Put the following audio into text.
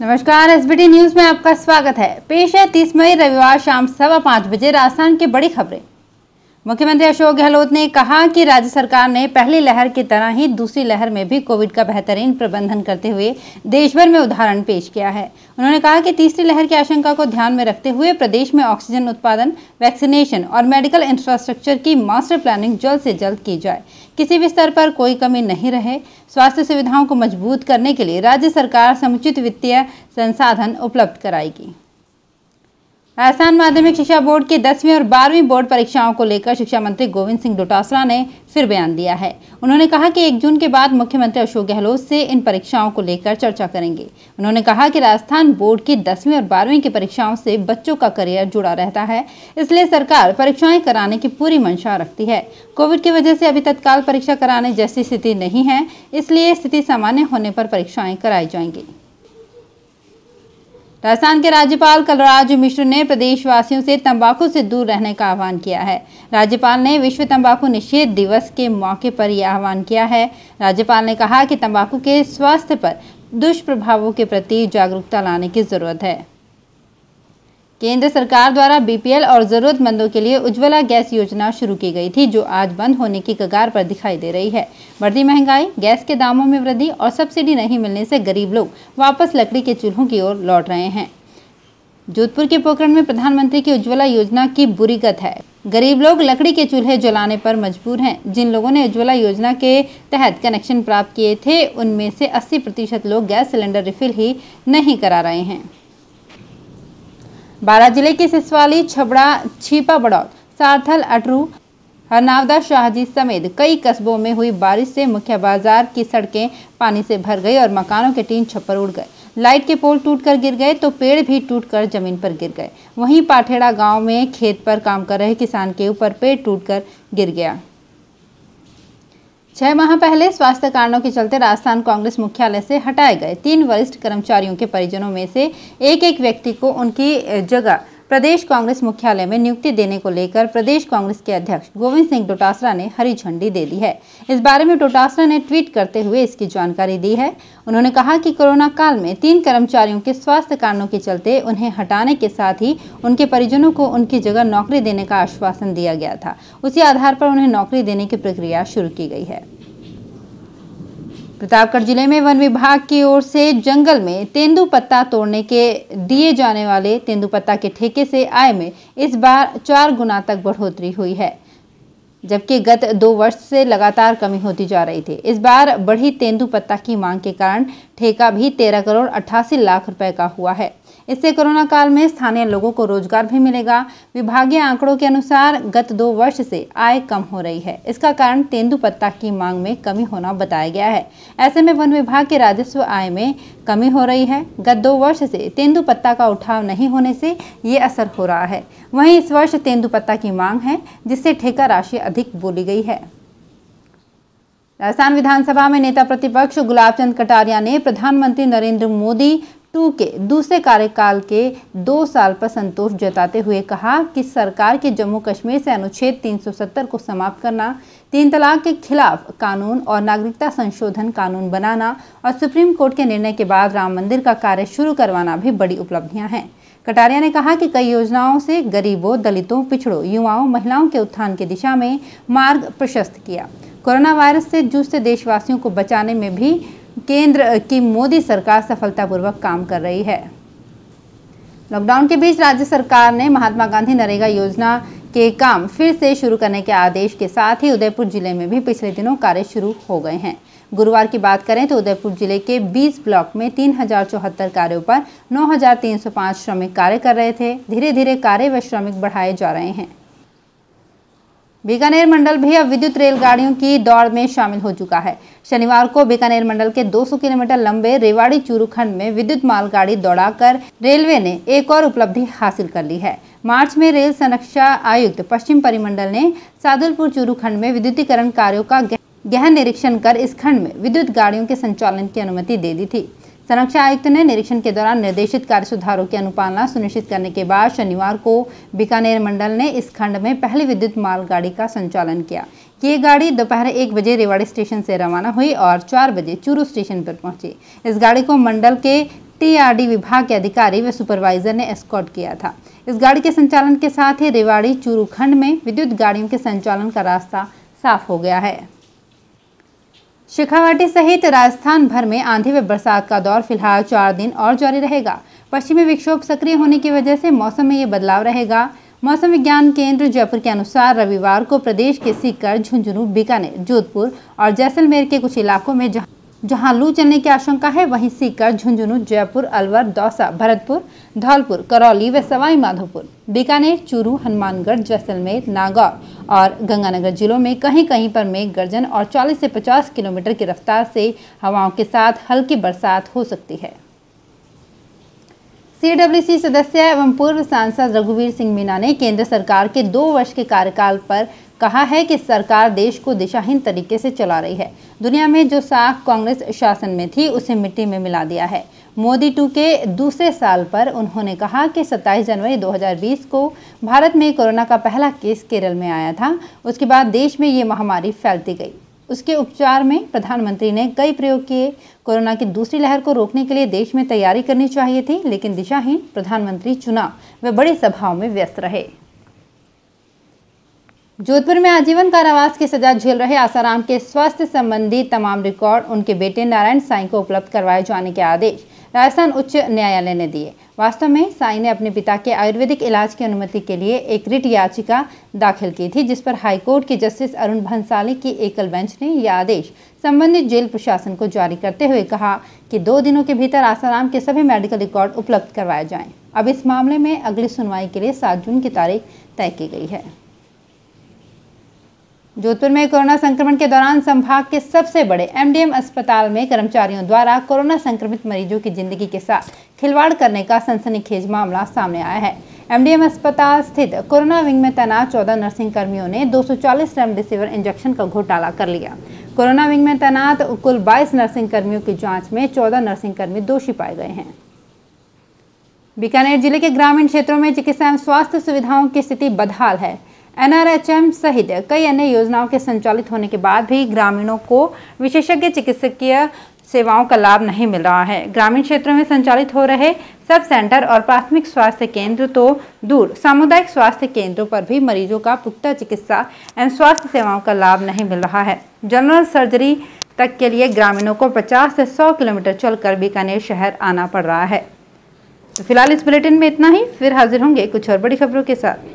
नमस्कार SBT news में आपका स्वागत है पेश है तीस मई रविवार शाम सवा पाँच बजे राजस्थान की बड़ी खबरें मुख्यमंत्री अशोक गहलोत ने कहा कि राज्य सरकार ने पहली लहर की तरह ही दूसरी लहर में भी कोविड का बेहतरीन प्रबंधन करते हुए देश भर में उदाहरण पेश किया है उन्होंने कहा कि तीसरी लहर की आशंका को ध्यान में रखते हुए प्रदेश में ऑक्सीजन उत्पादन वैक्सीनेशन और मेडिकल इंफ्रास्ट्रक्चर की मास्टर प्लानिंग जल्द से जल्द की जाए किसी भी स्तर पर कोई कमी नहीं रहे स्वास्थ्य सुविधाओं को मजबूत करने के लिए राज्य सरकार समुचित वित्तीय संसाधन उपलब्ध कराएगी राजस्थान माध्यमिक शिक्षा बोर्ड की दसवीं और बारहवीं बोर्ड परीक्षाओं को लेकर शिक्षा मंत्री गोविंद सिंह डोटासरा ने फिर बयान दिया है उन्होंने कहा कि एक जून के बाद मुख्यमंत्री अशोक गहलोत से इन परीक्षाओं को लेकर चर्चा करेंगे उन्होंने कहा कि राजस्थान बोर्ड की दसवीं और बारहवीं की परीक्षाओं से बच्चों का करियर जुड़ा रहता है इसलिए सरकार परीक्षाएं कराने की पूरी मंशा रखती है कोविड की वजह से अभी तत्काल परीक्षा कराने जैसी स्थिति नहीं है इसलिए स्थिति सामान्य होने पर परीक्षाएं कराई जाएंगी राजस्थान के राज्यपाल कलराज मिश्र ने प्रदेशवासियों से तंबाकू से दूर रहने का आह्वान किया है राज्यपाल ने विश्व तंबाकू निषेध दिवस के मौके पर यह आह्वान किया है राज्यपाल ने कहा कि तंबाकू के स्वास्थ्य पर दुष्प्रभावों के प्रति जागरूकता लाने की जरूरत है केंद्र सरकार द्वारा बीपीएल और ज़रूरतमंदों के लिए उज्ज्वला गैस योजना शुरू की गई थी जो आज बंद होने की कगार पर दिखाई दे रही है बढ़ती महंगाई गैस के दामों में वृद्धि और सब्सिडी नहीं मिलने से गरीब लोग वापस लकड़ी के चूल्हों की ओर लौट रहे हैं जोधपुर के पोखरण में प्रधानमंत्री की उज्ज्वला योजना की बुरी गत है गरीब लोग लकड़ी के चूल्हे जलाने पर मजबूर हैं जिन लोगों ने उज्ज्वला योजना के तहत कनेक्शन प्राप्त किए थे उनमें से 80 प्रतिशत लोग गैस सिलेंडर रिफिल ही नहीं करा रहे हैं बारा जिले के सिसवाली छबड़ा छिपा बड़ौत सारथल अटरू हरनावदा शाहजी समेत कई कस्बों में हुई बारिश से मुख्य बाजार की सड़कें पानी से भर गई और मकानों के टीन छप्पर उड़ गए लाइट के पोल टूटकर गिर गए तो पेड़ भी टूटकर जमीन पर गिर गए वहीं पाठेड़ा गांव में खेत पर काम कर रहे किसान के ऊपर पेड़ टूटकर गिर गया छह माह पहले स्वास्थ्य कारणों के चलते राजस्थान कांग्रेस मुख्यालय से हटाए गए तीन वरिष्ठ कर्मचारियों के परिजनों में से एक एक व्यक्ति को उनकी जगह प्रदेश कांग्रेस मुख्यालय में नियुक्ति देने को लेकर प्रदेश कांग्रेस के अध्यक्ष गोविंद सिंह डोटासरा ने हरी झंडी दे दी है इस बारे में डोटासरा ने ट्वीट करते हुए इसकी जानकारी दी है उन्होंने कहा कि कोरोना काल में तीन कर्मचारियों के स्वास्थ्य कारणों के चलते उन्हें हटाने के साथ ही उनके परिजनों को उनकी जगह नौकरी देने का आश्वासन दिया गया था उसी आधार पर उन्हें नौकरी देने की प्रक्रिया शुरू की गई है प्रतापगढ़ जिले में वन विभाग की ओर से जंगल में तेंदू पत्ता तोड़ने के दिए जाने वाले तेंदू पत्ता के ठेके से आय में इस बार चार गुना तक बढ़ोतरी हुई है जबकि गत दो वर्ष से लगातार कमी होती जा रही थी इस बार बढ़ी पत्ता की मांग के कारण ठेका भी तेरह करोड़ अट्ठासी लाख रुपए का हुआ है इससे कोरोना काल में स्थानीय लोगों को रोजगार भी मिलेगा विभागीय आंकड़ों के अनुसार गत दो वर्ष से आय कम हो रही है इसका कारण पत्ता की मांग में कमी होना बताया गया है ऐसे में वन विभाग के राजस्व आय में कमी हो रही है गत दो वर्ष से पत्ता का उठाव नहीं होने से ये असर हो रहा है वहीं इस वर्ष तेंदुपत्ता की मांग है जिससे ठेका राशि अधिक बोली गई है राजस्थान विधानसभा में नेता प्रतिपक्ष गुलाबचंद कटारिया ने प्रधानमंत्री नरेंद्र मोदी टू के दूसरे कार्यकाल के दो साल पर संतोष जताते हुए कहा कि सरकार के जम्मू कश्मीर से अनुच्छेद 370 को समाप्त करना तीन तलाक के खिलाफ कानून और नागरिकता संशोधन कानून बनाना और सुप्रीम कोर्ट के निर्णय के बाद राम मंदिर का कार्य शुरू करवाना भी बड़ी उपलब्धियां हैं कटारिया ने कहा कि कई योजनाओं से गरीबों दलितों पिछड़ों युवाओं महिलाओं के उत्थान की दिशा में मार्ग प्रशस्त किया कोरोना वायरस से जूझते देशवासियों को बचाने में भी केंद्र की मोदी सरकार सफलतापूर्वक काम कर रही है लॉकडाउन के बीच राज्य सरकार ने महात्मा गांधी नरेगा योजना के काम फिर से शुरू करने के आदेश के साथ ही उदयपुर जिले में भी पिछले दिनों कार्य शुरू हो गए हैं गुरुवार की बात करें तो उदयपुर जिले के 20 ब्लॉक में तीन कार्यों पर 9,305 श्रमिक कार्य कर रहे थे धीरे धीरे कार्य व श्रमिक बढ़ाए जा रहे हैं बीकानेर मंडल भी अब विद्युत रेलगाड़ियों की दौड़ में शामिल हो चुका है शनिवार को बीकानेर मंडल के 200 किलोमीटर लंबे रेवाड़ी चूरू खंड में विद्युत मालगाड़ी दौड़ाकर रेलवे ने एक और उपलब्धि हासिल कर ली है मार्च में रेल संरक्षा आयुक्त पश्चिम परिमंडल ने सादुलपुर चूरू खंड में विद्युतीकरण कार्यों का गहन निरीक्षण कर इस खंड में विद्युत गाड़ियों के संचालन की अनुमति दे दी थी संरक्षा आयुक्त ने निरीक्षण के दौरान निर्देशित कार्य सुधारों की अनुपालना सुनिश्चित करने के बाद शनिवार को बीकानेर मंडल ने इस खंड में पहली विद्युत मालगाड़ी का संचालन किया ये गाड़ी दोपहर एक बजे रेवाड़ी स्टेशन से रवाना हुई और चार बजे चूरू स्टेशन पर पहुंची इस गाड़ी को मंडल के टीआरडी विभाग के अधिकारी व सुपरवाइजर ने एस्कॉर्ट किया था इस गाड़ी के संचालन के साथ ही रेवाड़ी चूरू खंड में विद्युत गाड़ियों के संचालन का रास्ता साफ हो गया है शेखावाटी सहित राजस्थान भर में आंधी व बरसात का दौर फिलहाल चार दिन और जारी रहेगा पश्चिमी विक्षोभ सक्रिय होने की वजह से मौसम में ये बदलाव रहेगा मौसम विज्ञान केंद्र जयपुर के अनुसार रविवार को प्रदेश के सीकर झुंझुनू बीकानेर जोधपुर और जैसलमेर के कुछ इलाकों में जहां जहां लू चलने की आशंका है वहीं सीकर झुंझुनू जयपुर अलवर दौसा भरतपुर धौलपुर करौली व सवाई माधोपुर बीकानेर चूरू हनुमानगढ़ जैसलमेर नागौर और गंगानगर जिलों में कहीं कहीं पर मेघ गर्जन और 40 से 50 किलोमीटर की रफ्तार से हवाओं के साथ हल्की बरसात हो सकती है सी सदस्य एवं पूर्व सांसद रघुवीर सिंह मीना ने केंद्र सरकार के दो वर्ष के कार्यकाल पर कहा है कि सरकार देश को दिशाहीन तरीके से चला रही है दुनिया में जो साख कांग्रेस शासन में थी उसे मिट्टी में मिला दिया है मोदी टू के दूसरे साल पर उन्होंने कहा कि 27 जनवरी 2020 को भारत में कोरोना का पहला केस केरल में आया था उसके बाद देश में ये महामारी फैलती गई उसके उपचार में प्रधानमंत्री ने कई प्रयोग किए कोरोना की दूसरी लहर को रोकने के लिए देश में तैयारी करनी चाहिए थी लेकिन दिशाहीन प्रधानमंत्री चुना वे बड़ी सभाओं में व्यस्त रहे जोधपुर में आजीवन कारावास की सजा झेल रहे आसाराम के स्वास्थ्य संबंधी तमाम रिकॉर्ड उनके बेटे नारायण साई को उपलब्ध करवाए जाने के आदेश राजस्थान उच्च न्यायालय ने दिए वास्तव में साई ने अपने पिता के आयुर्वेदिक इलाज की अनुमति के लिए एक रिट याचिका दाखिल की थी जिस पर हाईकोर्ट के जस्टिस अरुण भंसाली की एकल बेंच ने यह आदेश संबंधित जेल प्रशासन को जारी करते हुए कहा कि दो दिनों के भीतर आसाराम के सभी मेडिकल रिकॉर्ड उपलब्ध करवाए जाए अब इस मामले में अगली सुनवाई के लिए सात जून की तारीख तय की गई है जोधपुर में कोरोना संक्रमण के दौरान संभाग के सबसे बड़े एमडीएम अस्पताल में कर्मचारियों द्वारा कोरोना संक्रमित मरीजों की जिंदगी के साथ खिलवाड़ करने का सनसनीखेज मामला सामने आया है एमडीएम अस्पताल स्थित कोरोना विंग में तैनात 14 नर्सिंग कर्मियों ने 240 रेमडेसिविर इंजेक्शन का घोटाला कर लिया कोरोना विंग में तैनात कुल 22 नर्सिंग कर्मियों की जांच में 14 नर्सिंग कर्मी दोषी पाए गए हैं बीकानेर जिले के ग्रामीण क्षेत्रों में चिकित्सा एवं स्वास्थ्य सुविधाओं की स्थिति बदहाल है एनआरएचएम सहित कई अन्य योजनाओं के संचालित होने के बाद भी ग्रामीणों को विशेषज्ञ चिकित्सकीय सेवाओं का लाभ नहीं मिल रहा है ग्रामीण क्षेत्रों में संचालित हो रहे सब सेंटर और प्राथमिक स्वास्थ्य केंद्र तो दूर सामुदायिक स्वास्थ्य केंद्रों पर भी मरीजों का पुख्ता चिकित्सा एवं स्वास्थ्य सेवाओं का लाभ नहीं मिल रहा है जनरल सर्जरी तक के लिए ग्रामीणों को 50 से 100 किलोमीटर चलकर बीकानेर शहर आना पड़ रहा है तो फिलहाल इस बुलेटिन में इतना ही फिर हाजिर होंगे कुछ और बड़ी खबरों के साथ